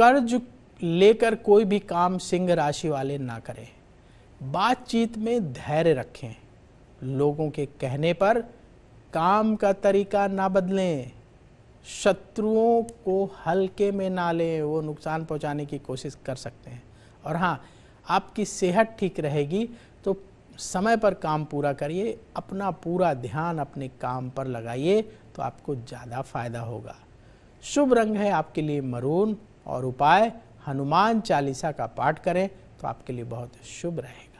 कर्ज लेकर कोई भी काम सिंह राशि वाले ना करें बातचीत में धैर्य रखें लोगों के कहने पर काम का तरीका ना बदलें शत्रुओं को हल्के में ना लें वो नुकसान पहुंचाने की कोशिश कर सकते हैं और हाँ आपकी सेहत ठीक रहेगी तो समय पर काम पूरा करिए अपना पूरा ध्यान अपने काम पर लगाइए तो आपको ज़्यादा फायदा होगा शुभ रंग है आपके लिए मरून और उपाय हनुमान चालीसा का पाठ करें तो आपके लिए बहुत शुभ रहेगा